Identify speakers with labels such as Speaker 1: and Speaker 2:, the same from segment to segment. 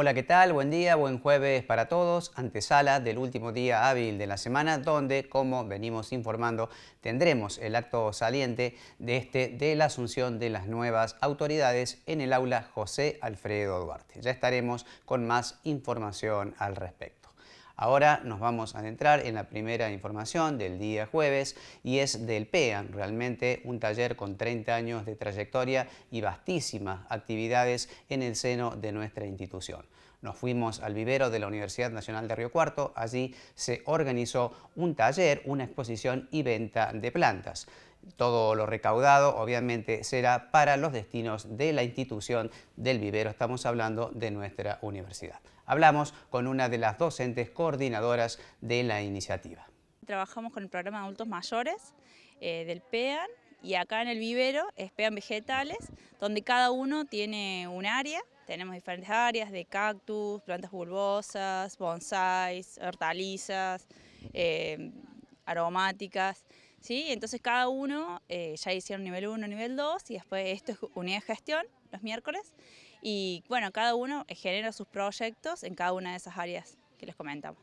Speaker 1: Hola, ¿qué tal? Buen día, buen jueves para todos. Antesala del último día hábil de la semana, donde, como venimos informando, tendremos el acto saliente de este de la asunción de las nuevas autoridades en el aula José Alfredo Duarte. Ya estaremos con más información al respecto. Ahora nos vamos a adentrar en la primera información del día jueves y es del PEAN, realmente un taller con 30 años de trayectoria y vastísimas actividades en el seno de nuestra institución. Nos fuimos al vivero de la Universidad Nacional de Río Cuarto, allí se organizó un taller, una exposición y venta de plantas. Todo lo recaudado obviamente será para los destinos de la institución del vivero, estamos hablando de nuestra universidad. Hablamos con una de las docentes coordinadoras de la iniciativa.
Speaker 2: Trabajamos con el programa de adultos mayores eh, del PEAN y acá en el vivero es PEAN Vegetales, donde cada uno tiene un área tenemos diferentes áreas de cactus, plantas bulbosas, bonsáis, hortalizas, eh, aromáticas. ¿sí? Entonces cada uno eh, ya hicieron nivel 1, nivel 2 y después esto es unidad de gestión los miércoles y bueno, cada uno genera sus proyectos en cada una de esas áreas que les comentamos.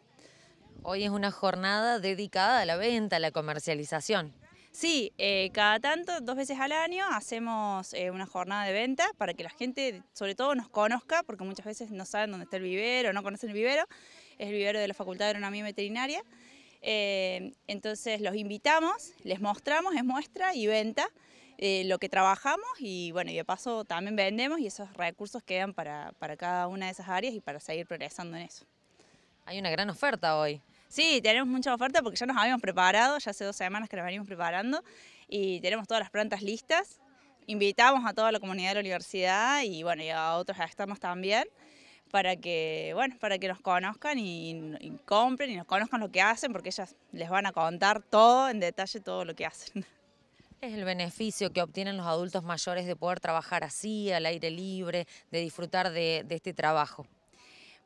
Speaker 3: Hoy es una jornada dedicada a la venta, a la comercialización. Sí, eh, cada tanto, dos veces al año,
Speaker 2: hacemos eh, una jornada de venta para que la gente, sobre todo, nos conozca, porque muchas veces no saben dónde está el vivero, no conocen el vivero. Es el vivero de la Facultad de Agronomía Veterinaria. Eh, entonces los invitamos, les mostramos, es muestra y venta. Eh, lo que trabajamos y bueno, y de paso también vendemos y esos recursos quedan para, para cada una de esas áreas y para seguir progresando en eso. Hay una gran
Speaker 3: oferta hoy. Sí, tenemos mucha oferta
Speaker 2: porque ya nos habíamos preparado, ya hace dos semanas que nos venimos preparando y tenemos todas las plantas listas. Invitamos a toda la comunidad de la universidad y bueno, y a otros estamos también para que, bueno, para que nos conozcan y compren y nos conozcan lo que hacen porque ellas les van a contar todo en detalle todo lo que hacen.
Speaker 3: es el beneficio que obtienen los adultos mayores de poder trabajar así, al aire libre, de disfrutar de, este trabajo?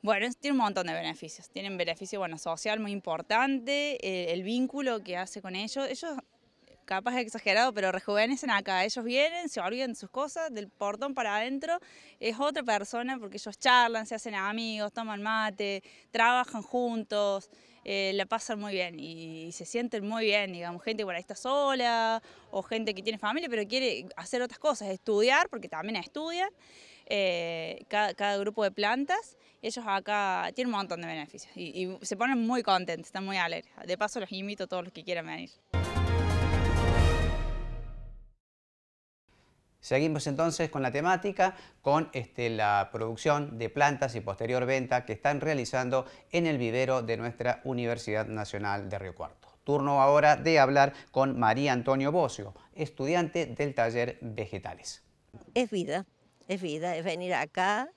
Speaker 2: Bueno, tiene un montón de beneficios. Tienen beneficio bueno, social muy importante, eh, el vínculo que hace con ellos. Ellos, capaz es exagerado, pero rejuvenecen acá. Ellos vienen, se olvidan sus cosas, del portón para adentro es otra persona porque ellos charlan, se hacen amigos, toman mate, trabajan juntos. Eh, la pasan muy bien y, se sienten muy bien, digamos, gente que por ahí está sola o gente que tiene familia pero quiere hacer otras cosas, estudiar, porque también estudian, eh, cada, grupo de plantas, ellos acá tienen un montón de beneficios y, y se ponen muy contentos, están muy alegres. De paso los invito a todos los que quieran venir.
Speaker 1: Seguimos entonces con la temática, con este, la producción de plantas y posterior venta que están realizando en el vivero de nuestra Universidad Nacional de Río Cuarto. Turno ahora de hablar con María Antonio Bocio, estudiante del taller Vegetales.
Speaker 4: Es vida, es vida, es venir acá,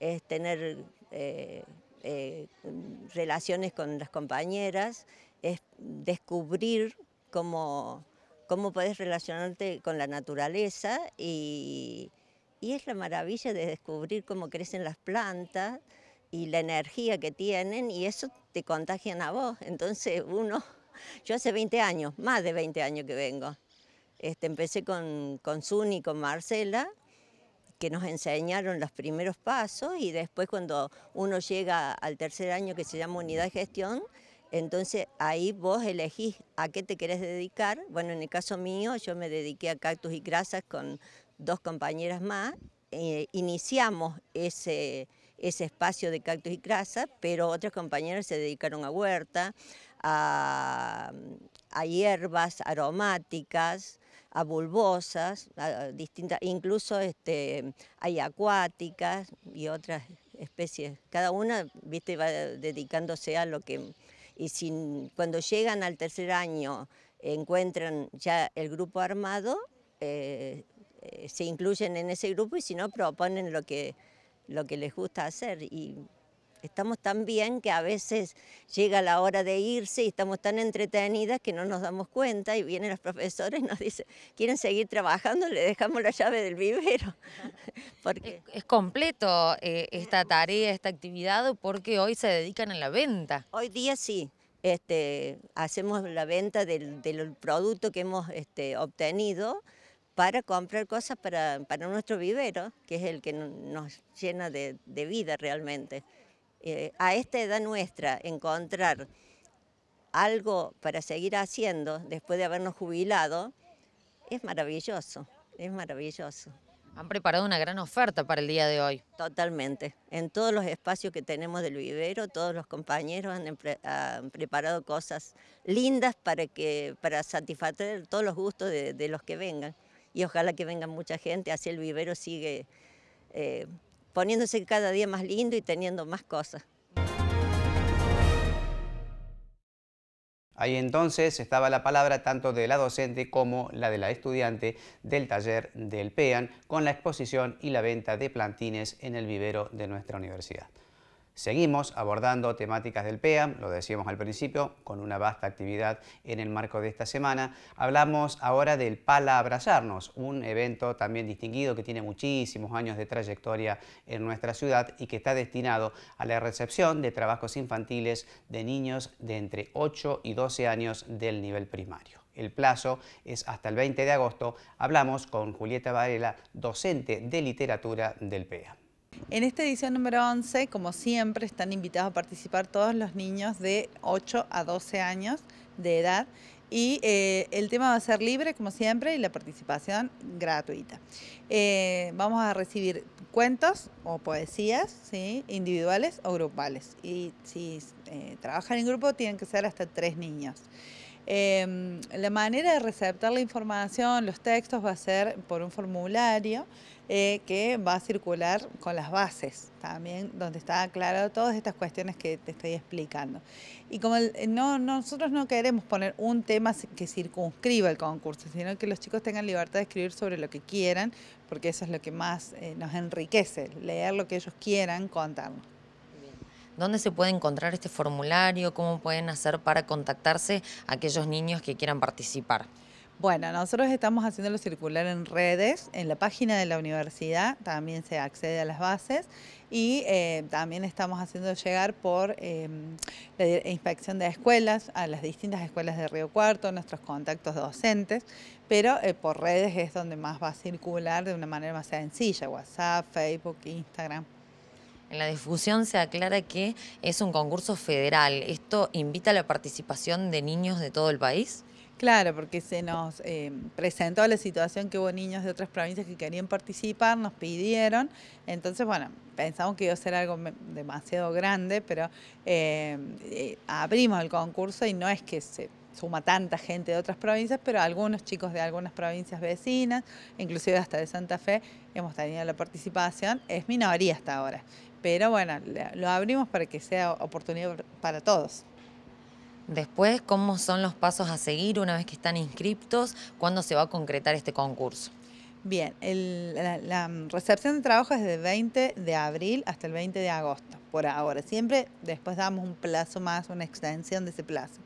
Speaker 4: es tener eh, eh, relaciones con las compañeras, es descubrir cómo cómo puedes relacionarte con la naturaleza y, es la maravilla de descubrir cómo crecen las plantas y la energía que tienen y eso te contagian a vos. Entonces uno, yo hace 20 años, más de 20 años que vengo, este, empecé con, con y con Marcela, que nos enseñaron los primeros pasos y después cuando uno llega al tercer año que se llama unidad de gestión, entonces ahí vos elegís a qué te querés dedicar. Bueno, en el caso mío yo me dediqué a cactus y grasas con dos compañeras más. Eh, iniciamos ese, ese espacio de cactus y grasas, pero otras compañeras se dedicaron a huerta, a, hierbas aromáticas, a bulbosas, incluso este, hay acuáticas y otras especies. Cada una viste, va dedicándose a lo que y sin, cuando llegan al tercer año encuentran ya el grupo armado, eh, eh, se incluyen en ese grupo y si no proponen lo que, lo que les gusta hacer. Estamos tan bien que a veces llega la hora de irse y estamos tan entretenidas que no nos damos cuenta y vienen los profesores y nos dicen, ¿quieren seguir trabajando? Le dejamos la llave del vivero. porque... es, completo eh, esta tarea, esta actividad, porque hoy se dedican a la venta. Hoy día sí. Este, hacemos la venta del, producto que hemos este, obtenido para comprar cosas para, para, nuestro vivero, que es el que nos llena de vida realmente. Eh, a esta edad nuestra encontrar algo para seguir haciendo después de habernos jubilado, es maravilloso, es maravilloso. Han preparado una gran oferta para el día de hoy. Totalmente. En todos los espacios que tenemos del vivero, todos los compañeros han, preparado cosas lindas para, que, para satisfacer todos los gustos de, los que vengan. Y ojalá que venga mucha gente, así el vivero sigue eh, poniéndose cada día más lindo y teniendo más cosas.
Speaker 1: Ahí entonces estaba la palabra tanto de la docente como la de la estudiante del taller del PEAN con la exposición y la venta de plantines en el vivero de nuestra universidad. Seguimos abordando temáticas del PEAM, lo decíamos al principio, con una vasta actividad en el marco de esta semana. Hablamos ahora del Pala Abrazarnos, un evento también distinguido que tiene muchísimos años de trayectoria en nuestra ciudad y que está destinado a la recepción de trabajos infantiles de niños de entre 8 y 12 años del nivel primario. El plazo es hasta el 20 de agosto. Hablamos con Julieta Varela, docente de literatura del PEAM.
Speaker 5: En esta edición número 11, como siempre, están invitados a participar todos los niños de 8 a 12 años de edad y eh, el tema va a ser libre, como siempre, y la participación gratuita. Eh, vamos a recibir cuentos o poesías, individuales o grupales. Y si eh, trabajan en grupo, tienen que ser hasta tres niños. Em, la manera de receptar la información, los textos, va a ser por un formulario eh, que va a circular con las bases también, donde está aclarado todas estas cuestiones que te estoy explicando. Y como no, nosotros no queremos poner un tema que circunscriba el concurso, sino que los chicos tengan libertad de escribir sobre lo que quieran, porque eso es lo que más eh, nos enriquece, leer lo que ellos quieran contarnos.
Speaker 3: ¿Dónde se puede encontrar este formulario? ¿Cómo pueden hacer para contactarse a aquellos niños que quieran participar?
Speaker 5: Bueno, nosotros
Speaker 3: estamos haciéndolo circular en
Speaker 5: redes, en la página de la universidad también se accede a las bases y eh, también estamos haciendo llegar por eh, la inspección de escuelas a las distintas escuelas de Río Cuarto, nuestros contactos docentes, pero eh, por redes es donde más va a circular de una manera más sencilla, WhatsApp, Facebook, Instagram.
Speaker 3: En la difusión se aclara que es un concurso federal. ¿Esto invita a la participación de niños de todo el país? Claro, porque se nos eh, presentó la situación que hubo niños de otras
Speaker 5: provincias que querían participar, nos pidieron, entonces bueno, pensamos que iba a ser algo demasiado grande, pero eh, eh, abrimos el concurso y no es que se suma tanta gente de otras provincias, pero algunos chicos de algunas provincias vecinas, inclusive hasta de Santa Fe, hemos tenido la participación, es minoría hasta ahora. Pero bueno,
Speaker 3: lo abrimos para que sea oportunidad para todos. Después, ¿cómo son los pasos a seguir una vez que están inscriptos? ¿Cuándo se va a concretar este concurso?
Speaker 5: Bien, la, recepción de trabajo es del 20 de abril hasta el 20 de agosto, por ahora. Siempre después damos un plazo más, una extensión de ese plazo.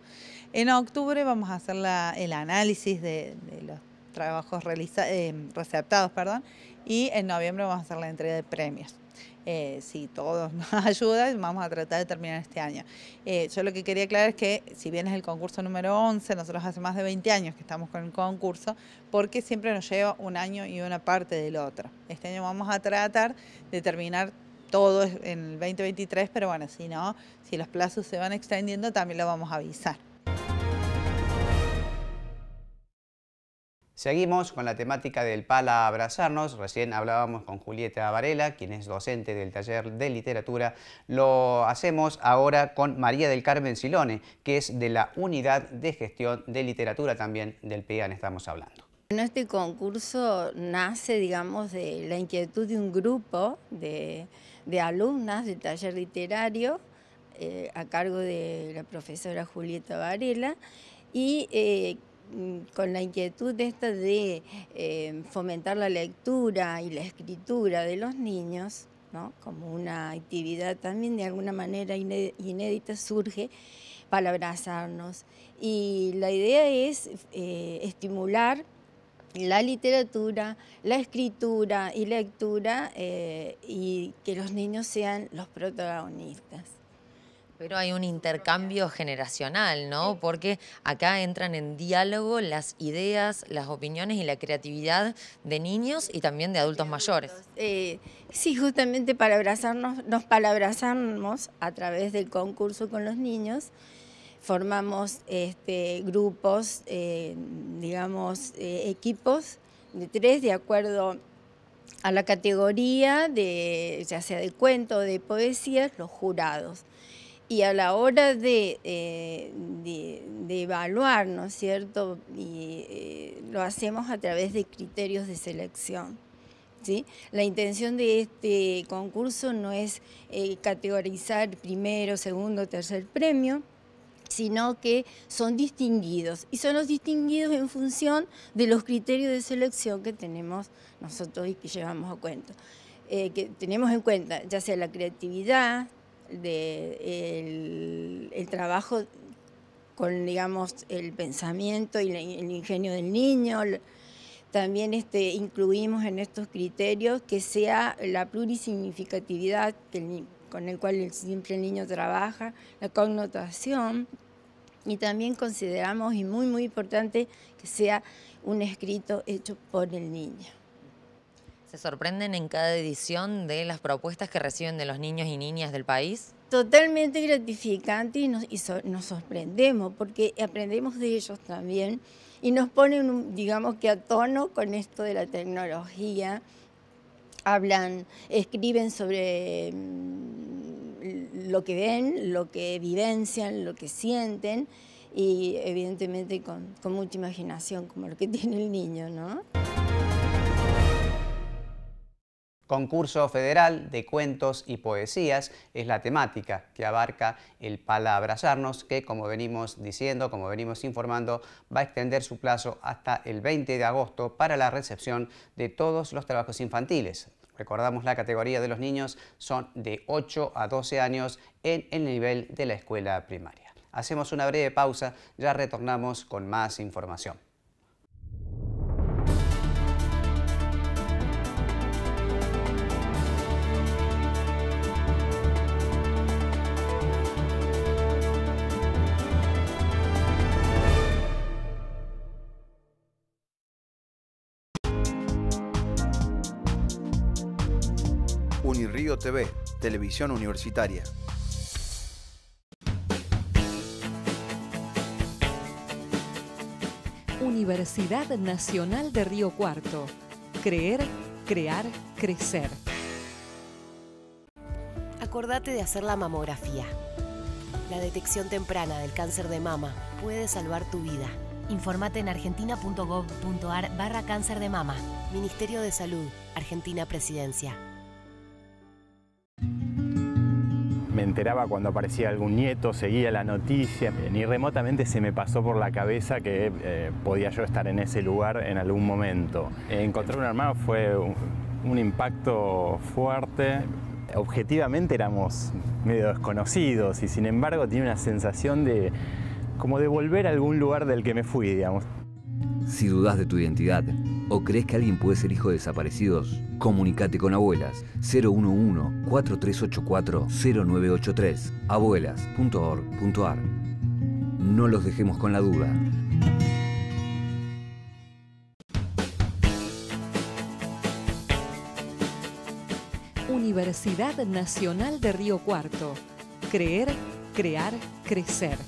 Speaker 5: En octubre vamos a hacer el análisis de, los trabajos eh, receptados perdón, y en noviembre vamos a hacer la entrega de premios. Eh, si todos nos ayudan, vamos a tratar de terminar este año. Eh, yo lo que quería aclarar es que si bien es el concurso número 11, nosotros hace más de 20 años que estamos con el concurso, porque siempre nos lleva un año y una parte del otro. Este año vamos a tratar de terminar todo en el 2023, pero bueno, si no, si los plazos se van extendiendo, también lo vamos a avisar.
Speaker 1: Seguimos con la temática del pala abrazarnos. Recién hablábamos con Julieta Varela, quien es docente del taller de literatura. Lo hacemos ahora con María del Carmen Silone, que es de la unidad de gestión de literatura también del PIAN, e estamos hablando.
Speaker 6: En este concurso nace, digamos, de la inquietud de un grupo de, alumnas del taller literario eh, a cargo de la profesora Julieta Varela y eh, Mm, con la inquietud esta de em, fomentar la lectura y la escritura de los niños, ¿no? como una actividad también de alguna manera inédita surge para abrazarnos. Y la idea es eh, estimular la literatura,
Speaker 3: la escritura y lectura eh, y que los niños sean los protagonistas. Pero hay un intercambio generacional, ¿no? Porque acá entran en diálogo las ideas, las opiniones y la creatividad de niños y también de adultos mayores. Eh, sí, justamente para abrazarnos, nos
Speaker 6: palabrazamos a través del concurso con los niños. Formamos este, grupos, eh, digamos, eh, equipos de tres de acuerdo a la categoría de, ya sea de cuento o de poesía, los jurados. Y a la hora de, eh, evaluar, ¿no es cierto? Eh, lo hacemos a través de criterios de selección. ¿Sí? La intención de este concurso no es eh, categorizar primero, segundo, tercer premio, sino que son distinguidos. Y son los distinguidos en función de los criterios de selección que tenemos nosotros y que llevamos a cuenta. que tenemos en cuenta ya sea la creatividad, de el, trabajo con, digamos, el pensamiento y el ingenio del niño. También este, incluimos en estos criterios que sea la plurisignificatividad con el cual el, simple niño trabaja, la connotación, y también consideramos, y muy, muy importante, que sea un escrito hecho por el niño.
Speaker 3: ¿Se sorprenden en cada edición de las propuestas que reciben de los niños y niñas del país?
Speaker 6: Totalmente gratificante y nos, nos sorprendemos porque aprendemos de ellos también y nos ponen, digamos que a tono con esto de la tecnología. Hablan, escriben sobre mm, lo que ven, lo que vivencian, lo que sienten y evidentemente con, con, mucha imaginación, como lo que tiene el niño, ¿no?
Speaker 1: Concurso Federal de Cuentos y Poesías es la temática que abarca el Palabrasarnos, que como venimos diciendo, como venimos informando, va a extender su plazo hasta el 20 de agosto para la recepción de todos los trabajos infantiles. Recordamos la categoría de los niños son de 8 a 12 años en el nivel de la escuela primaria. Hacemos una breve pausa, ya retornamos con más información. TV, Televisión Universitaria.
Speaker 7: Universidad Nacional de Río Cuarto. Creer, crear, crecer. Acordate de hacer la mamografía. La detección temprana del cáncer de mama puede salvar tu vida. Informate en argentina.gov.ar barra cáncer de mama. Ministerio de Salud, Argentina Presidencia.
Speaker 6: me enteraba cuando aparecía algún nieto, seguía la noticia. Ni remotamente se me pasó por la cabeza que eh, podía yo estar en ese lugar en algún momento. Encontrar un armado fue un, impacto fuerte. Objetivamente éramos medio desconocidos y sin embargo tiene una sensación de como de volver a algún lugar del que me fui, digamos. Si dudas de tu identidad o crees que alguien puede ser hijo de
Speaker 7: desaparecidos, comunícate con Abuelas 011-4384-0983 abuelas.org.ar. No los dejemos con la duda. Universidad Nacional de Río Cuarto. Creer, crear, crecer.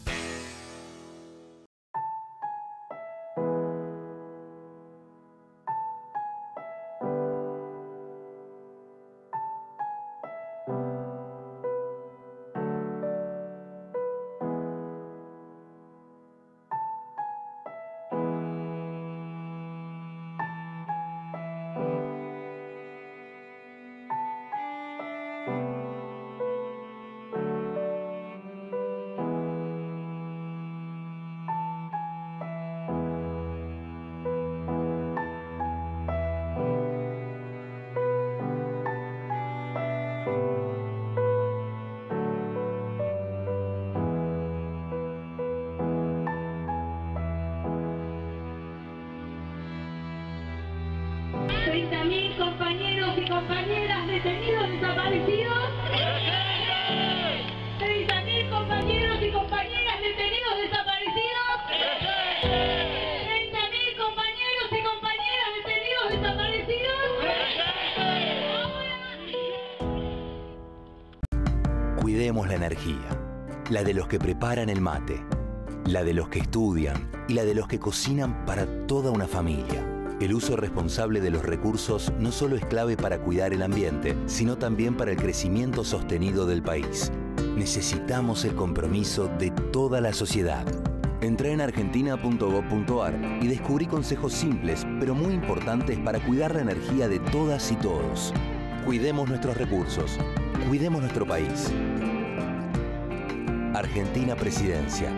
Speaker 2: 30.000 compañeros y compañeras detenidos desaparecidos.
Speaker 4: 30.000 compañeros y compañeras detenidos desaparecidos. 30.000 compañeros y compañeras detenidos desaparecidos.
Speaker 5: Cuidemos la energía, la de los que preparan el mate, la de los que estudian y la de los que cocinan para toda una familia. El uso responsable de los recursos no solo es clave para cuidar el ambiente, sino también para el crecimiento sostenido del país. Necesitamos el compromiso de toda la sociedad. Entré en argentina.gov.ar y descubrí consejos simples, pero muy importantes para cuidar la energía de todas y todos. Cuidemos nuestros recursos. Cuidemos nuestro país. Argentina Presidencia.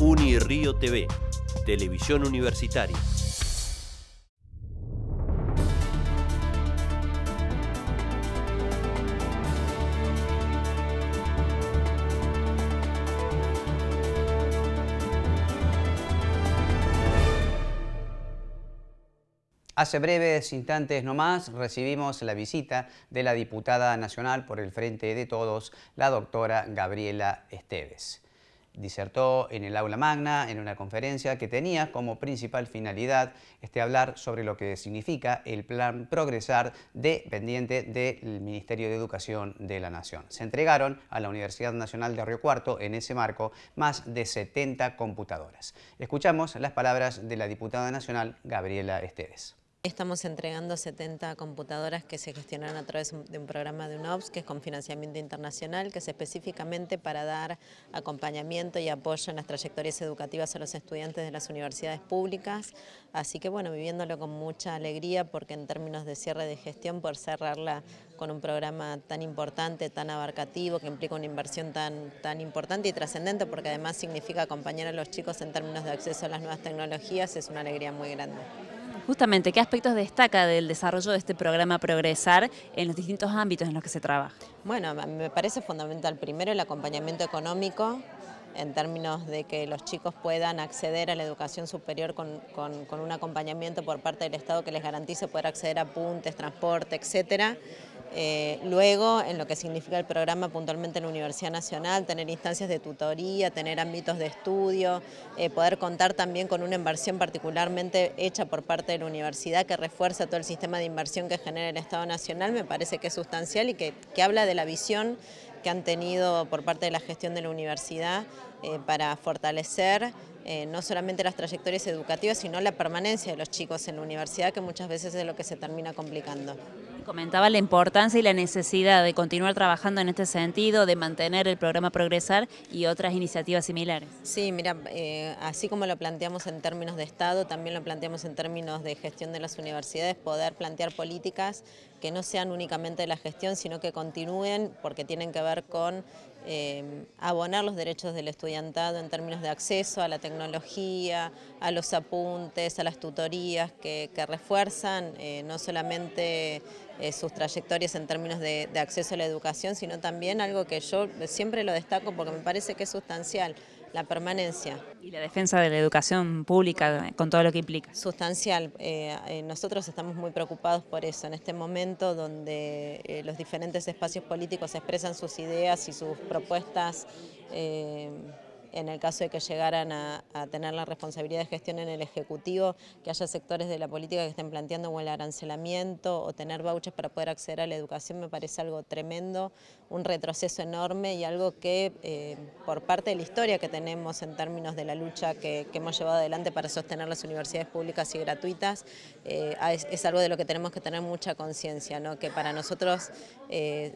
Speaker 5: UniRío TV Televisión Universitaria.
Speaker 1: Hace breves instantes nomás recibimos la visita de la diputada nacional por el Frente de Todos, la doctora Gabriela Esteves disertó en el aula magna, en una conferencia que tenía como principal finalidad este, hablar sobre lo que significa el plan progresar dependiente del Ministerio de Educación de la Nación. Se entregaron a la Universidad Nacional de Río Cuarto, en ese marco, más de 70 computadoras. Escuchamos las palabras de la diputada nacional Gabriela Esteves.
Speaker 8: Estamos entregando 70 computadoras que se gestionan a través de un programa de UNOPS, que es con financiamiento internacional, que es específicamente para dar acompañamiento y apoyo en las trayectorias educativas a los estudiantes de las universidades públicas. Así que bueno, viviéndolo con mucha alegría, porque en términos de cierre de gestión, por cerrarla con un programa tan importante, tan abarcativo, que implica una inversión tan, tan importante y trascendente, porque además significa acompañar a los chicos en términos de acceso a las nuevas tecnologías, es una alegría muy grande.
Speaker 7: Justamente, ¿qué aspectos destaca del desarrollo de este programa Progresar en los distintos ámbitos en los que se trabaja?
Speaker 8: Bueno, me parece fundamental primero el acompañamiento económico, en términos de que los chicos puedan acceder a la educación superior con, con, un acompañamiento por parte del Estado que les garantice poder acceder a apuntes, transporte, etcétera. Eh, luego, en lo que significa el programa puntualmente en la Universidad Nacional, tener instancias de tutoría, tener ámbitos de estudio, eh, poder contar también con una inversión particularmente hecha por parte de la universidad que refuerza todo el sistema de inversión que genera el Estado Nacional, me parece que es sustancial y que, habla de la visión que han tenido por parte de la gestión de la universidad eh, para fortalecer no solamente las trayectorias educativas, sino la permanencia de los chicos en la universidad, que muchas veces es lo que se termina complicando
Speaker 7: comentaba la importancia y la necesidad de continuar trabajando en este sentido, de mantener el programa Progresar y otras iniciativas similares.
Speaker 8: Sí, mira, eh, así como lo planteamos en términos de Estado, también lo planteamos en términos de gestión de las universidades, poder plantear políticas que no sean únicamente de la gestión, sino que continúen porque tienen que ver con Em, abonar los derechos del estudiantado en términos de acceso a la tecnología, a los apuntes, a las tutorías que, refuerzan eh, no solamente eh, sus trayectorias en términos de acceso a la educación, sino también algo que yo siempre lo destaco porque me parece que es sustancial, la permanencia. ¿Y la defensa
Speaker 7: de la educación pública con todo lo que implica?
Speaker 8: Sustancial. Eh, eh, nosotros estamos muy preocupados por eso, en este momento donde eh, los diferentes espacios políticos expresan sus ideas y sus propuestas en el caso de que llegaran a, tener la responsabilidad de gestión en el Ejecutivo, que haya sectores de la política que estén planteando como el arancelamiento o tener vouchers para poder acceder a la educación me parece algo tremendo, un retroceso enorme y algo que eh, por parte de la historia que tenemos en términos de la lucha que, hemos llevado adelante para sostener las universidades públicas y gratuitas, eh, es, algo de lo que tenemos que tener mucha conciencia, que para nosotros eh,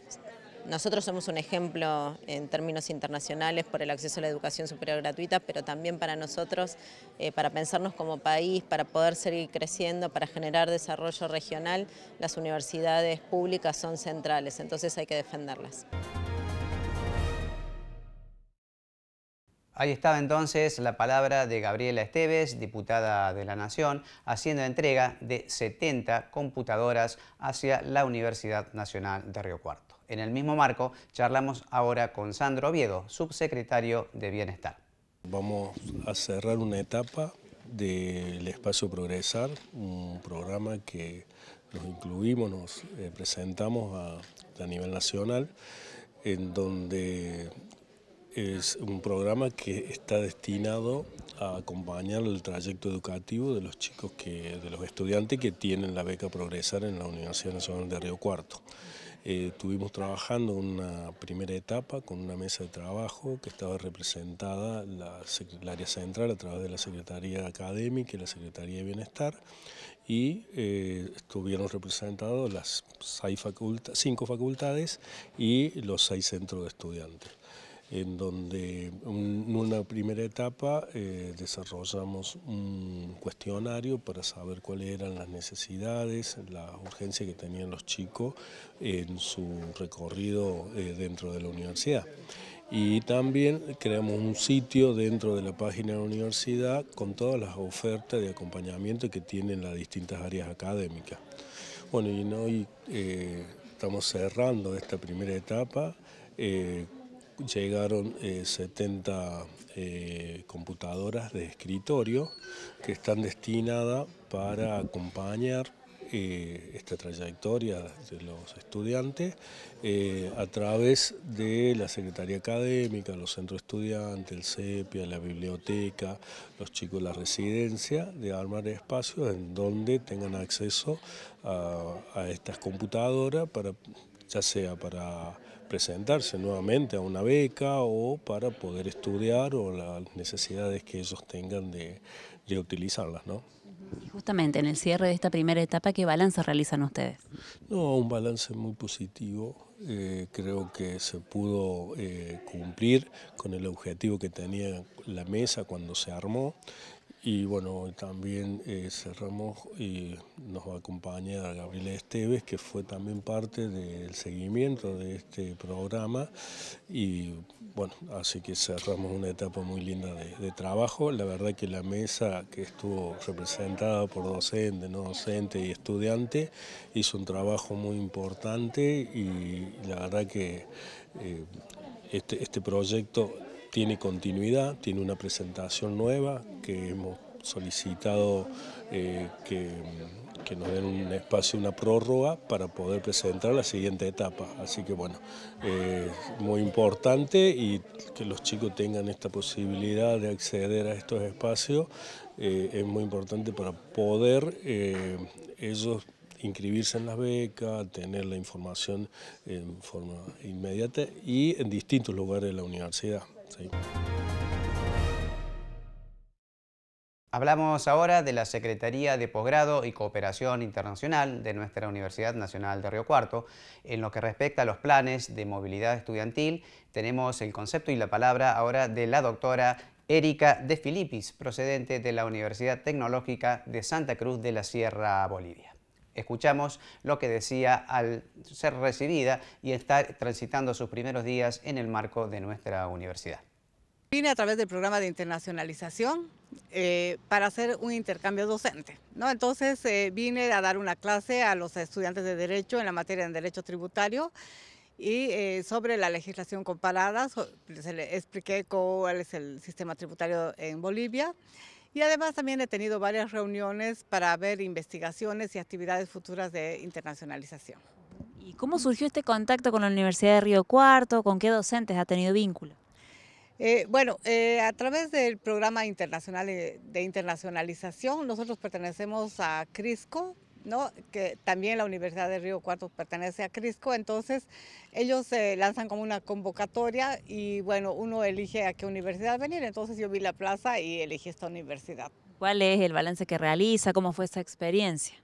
Speaker 8: nosotros somos un ejemplo en términos internacionales por el acceso a la educación superior gratuita, pero también para nosotros, eh, para pensarnos como país, para poder seguir creciendo, para generar desarrollo regional, las universidades públicas son centrales, entonces hay que defenderlas.
Speaker 1: Ahí estaba entonces la palabra de Gabriela Esteves, diputada de la Nación, haciendo entrega de 70 computadoras hacia la Universidad Nacional de Río Cuarto. En el mismo marco, charlamos ahora con Sandro Oviedo, subsecretario de Bienestar.
Speaker 9: Vamos a cerrar una etapa del Espacio Progresar, un programa que nos incluimos, nos eh, presentamos a, nivel nacional, en donde es un programa que está destinado a acompañar el trayecto educativo de los chicos que, de los estudiantes que tienen la beca Progresar en la Universidad Nacional de Río Cuarto tuvimos eh, estuvimos trabajando una primera etapa con una mesa de trabajo que estaba representada la, el área central a través de la Secretaría Académica y la Secretaría de Bienestar y eh, estuvieron representados las seis cinco facultades y los seis centros de estudiantes en donde en una primera etapa eh, desarrollamos un cuestionario para saber cuáles eran las necesidades, la urgencia que tenían los chicos en su recorrido eh, dentro de la universidad. Y también creamos un sitio dentro de la página de la universidad con todas las ofertas de acompañamiento que tienen las distintas áreas académicas. Bueno, y hoy eh, estamos cerrando esta primera etapa llegaron 70 eh, eh, computadoras de escritorio que están destinadas para acompañar eh, esta trayectoria de los estudiantes a través de la Secretaría Académica, los centros estudiantes, el CEPIA, la biblioteca, los chicos de la residencia, de armar espacios en donde tengan acceso a, a estas computadoras para ya sea para presentarse nuevamente a una beca o para poder estudiar o las necesidades que ellos tengan de, utilizarlas. ¿no?
Speaker 7: Y justamente en el cierre de esta primera etapa, ¿qué balance realizan ustedes?
Speaker 9: No, un balance muy positivo. Eh, creo que se pudo eh, cumplir con el objetivo que tenía la mesa cuando se armó. Y bueno, también eh, cerramos y nos acompaña Gabriela Esteves, que fue también parte del seguimiento de este programa. Y bueno, así que cerramos una etapa muy linda de, trabajo. La verdad que la mesa que estuvo representada por docente, no docente y estudiante hizo un trabajo muy importante y la verdad que eh, este, este proyecto tiene continuidad, tiene una presentación nueva que hemos solicitado eh, que, nos den un espacio, una prórroga para poder presentar la siguiente etapa. Así que bueno, eh, muy importante y que los chicos tengan esta posibilidad de acceder a estos espacios eh, es muy importante para poder eh, ellos inscribirse en las becas, tener la información en forma inmediata y en distintos lugares de la universidad.
Speaker 1: Hablamos ahora de la Secretaría de Posgrado y Cooperación Internacional de nuestra Universidad Nacional de Río Cuarto. En lo que respecta a los planes de movilidad estudiantil, tenemos el concepto y la palabra ahora de la doctora Erika De Filipis, procedente de la Universidad Tecnológica de Santa Cruz de la Sierra Bolivia. Escuchamos lo que decía al ser recibida y estar transitando sus primeros días en el marco de nuestra universidad.
Speaker 10: Vine a través del programa de internacionalización eh, para hacer un intercambio docente. ¿no? Entonces eh, vine a dar una clase a los estudiantes de Derecho en la materia de Derecho Tributario y eh, sobre la legislación comparada, se le expliqué cuál es el sistema tributario en Bolivia y además también he tenido varias reuniones para ver investigaciones y actividades futuras de internacionalización.
Speaker 7: ¿Y cómo surgió este contacto con la Universidad de Río Cuarto? ¿Con qué docentes ha tenido vínculo?
Speaker 10: Eh, bueno, eh, a través del programa internacional eh, de internacionalización, nosotros pertenecemos a CRISCO, que también la Universidad de Río Cuarto pertenece a Crisco, entonces ellos lanzan como una convocatoria y bueno, uno elige a qué universidad venir, entonces yo vi la plaza y elegí esta universidad.
Speaker 7: ¿Cuál es el balance que realiza? ¿Cómo fue esta experiencia?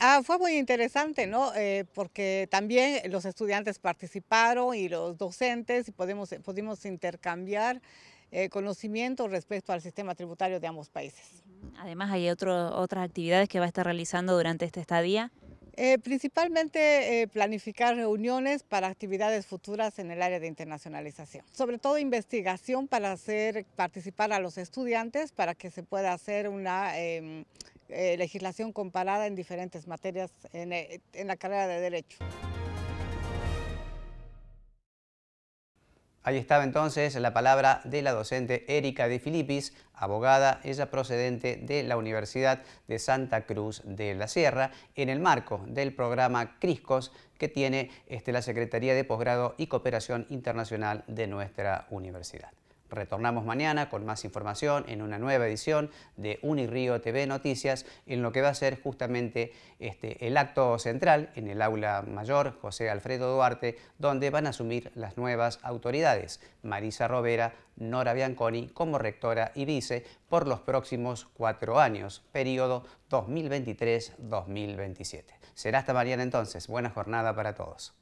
Speaker 10: Ah, fue muy interesante, eh, porque también los estudiantes participaron y los docentes y pudimos intercambiar conocimientos eh, conocimiento respecto al sistema tributario de ambos países.
Speaker 7: Además, hay otras actividades que va a estar realizando
Speaker 10: durante este estadía. Eh, principalmente eh, planificar reuniones para actividades futuras en el área de internacionalización. Sobre todo investigación para hacer participar a los estudiantes para que se pueda hacer una em, eh, legislación comparada en diferentes materias en la carrera de Derecho.
Speaker 1: Ahí estaba entonces la palabra de la docente Erika de Filipis, abogada, ella procedente de la Universidad de Santa Cruz de la Sierra, en el marco del programa CRISCOS que tiene este, la Secretaría de Posgrado y Cooperación Internacional de nuestra universidad. Retornamos mañana con más información en una nueva edición de Unirío TV Noticias, en lo que va a ser justamente este, el acto central en el aula mayor José Alfredo Duarte, donde van a asumir las nuevas autoridades, Marisa Robera, Nora Bianconi como rectora y vice por los próximos cuatro años, periodo 2023-2027. Será hasta mañana entonces. Buena jornada para todos.